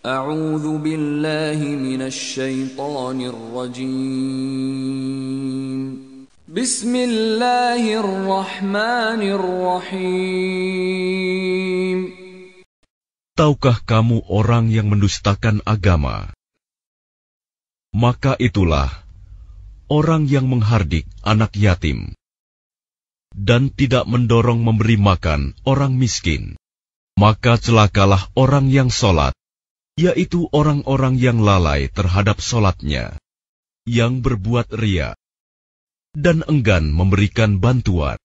A'udzu billahi minasyaitonir rajim. Bismillahirrahmanirrahim. Tahukah kamu orang yang mendustakan agama? Maka itulah orang yang menghardik anak yatim dan tidak mendorong memberi makan orang miskin. Maka celakalah orang yang sholat yaitu orang-orang yang lalai terhadap solatnya, yang berbuat ria, dan enggan memberikan bantuan.